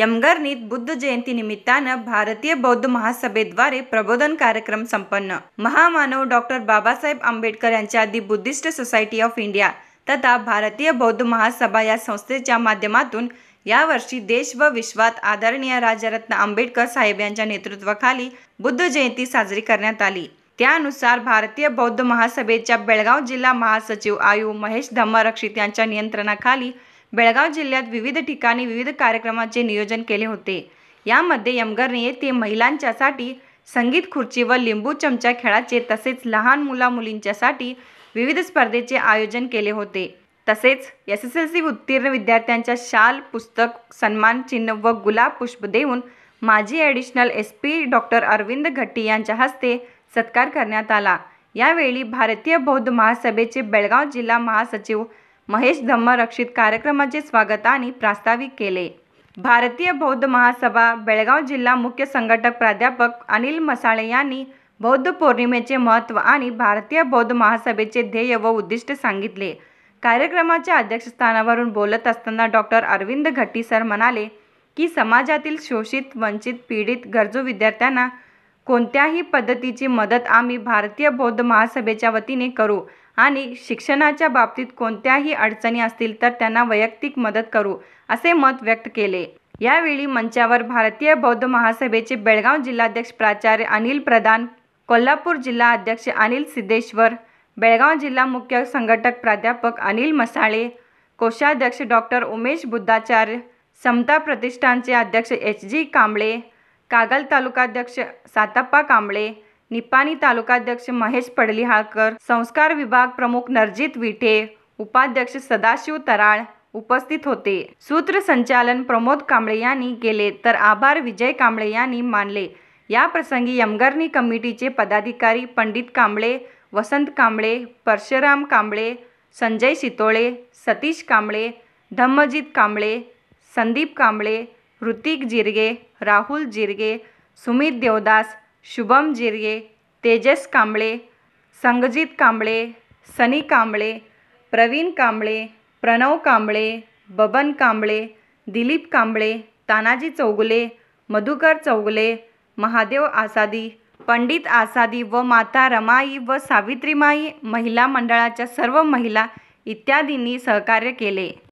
यमगरनीत बुद्ध जयंती निमित्तानं भारतीय बौद्ध महासभेद्वारे प्रबोधन कार्यक्रम संपन्न महामानव डॉक्टर बाबासाहेब आंबेडकर यांच्या दि बुद्धिस्ट सोसायटी ऑफ इंडिया तथा भारतीय बौद्ध महासभा या संस्थेच्या माध्यमातून यावर्षी देश व विश्वात आदरणीय राजरत्न आंबेडकर साहेब यांच्या नेतृत्वाखाली बुद्ध जयंती साजरी करण्यात आली त्यानुसार भारतीय बौद्ध महासभेच्या बेळगाव जिल्हा महासचिव आयु महेश धम्मरक्षित यांच्या नियंत्रणाखाली बेळगाव जिल्ह्यात विविध ठिकाणी विविध कार्यक्रमाचे नियोजन केले होते यामध्ये यमगरने येथे महिलांच्यासाठी संगीत खुर्ची व लिंबू चमचा खेळाचे तसेच लहान मुला मुलींच्यासाठी विविध स्पर्धेचे आयोजन केले होते तसेच एस एस एल सी उत्तीर्ण विद्यार्थ्यांच्या शाल पुस्तक सन्मान चिन्ह व गुलाब पुष्प देऊन माजी additional S P doctor Arvind Ghatti यांच्या हस्ते सत्कार करण्यात आला यावेळी भारतीय बौद्ध महासभेचे बेळगाव जिल्हा महासचिव महेश धम्मरक्षित कार्यक्रमाचे स्वागत आणि प्रास्ताविक केले भारतीय बौद्ध महासभा बेळगाव जिल्हा मुख्य संघटक प्राध्यापक अनिल मसाळे यांनी बौद्ध पौर्णिमेचे महत्त्व आणि भारतीय बौद्ध महासभेचे ध्येय व उद्दिष्ट सांगितले कार्यक्रमाच्या अध्यक्षस्थानावरून बोलत असताना डॉक्टर अरविंद सर म्हणाले की समाजातील शोषित वंचित पीडित गरजू विद्यार्थ्यांना कोणत्याही पद्धतीची मदत आम्ही भारतीय बौद्ध महासभेच्या वतीने करू आणि शिक्षणाच्या बाबतीत कोणत्याही अडचणी असतील तर त्यांना वैयक्तिक मदत करू असे मत व्यक्त केले यावेळी मंचावर भारतीय बौद्ध महासभेचे बेळगाव जिल्हाध्यक्ष प्राचार्य अनिल प्रधान कोल्हापूर जिल्हा अध्यक्ष अनिल सिद्धेश्वर बेळगाव जिल्हा मुख्य संघटक प्राध्यापक अनिल मसाळे कोषाध्यक्ष डॉक्टर उमेश बुद्धाचार्य समता प्रतिष्ठानचे अध्यक्ष एच जी कांबळे कागल तालुकाध्यक्ष साताप्पा कांबळे निपाणी तालुकाध्यक्ष महेश पडलिहाळकर संस्कार विभाग प्रमुख नरजित विठे उपाध्यक्ष सदाशिव तराळ उपस्थित होते सूत्रसंचालन प्रमोद कांबळे यांनी केले तर आभार विजय कांबळे यांनी मानले या प्रसंगी यमगरणी कमिटीचे पदाधिकारी पंडित कांबळे वसंत कांबळे परशुराम कांबळे संजय शितोळे सतीश कांबळे धम्मजित कांबळे संदीप कांबळे ऋतिक जिरगे राहुल जिरगे सुमित देवदास शुभम जिरगे तेजस कांबळे संगजित कांबळे सनी कांबळे प्रवीण कांबळे प्रणव कांबळे बबन कांबळे दिलीप कांबळे तानाजी चौगुले मधुकर चौगुले महादेव आसादी पंडित आसादी व माता रमाई व सावित्रीमाई महिला मंडळाच्या सर्व महिला इत्यादींनी सहकार्य केले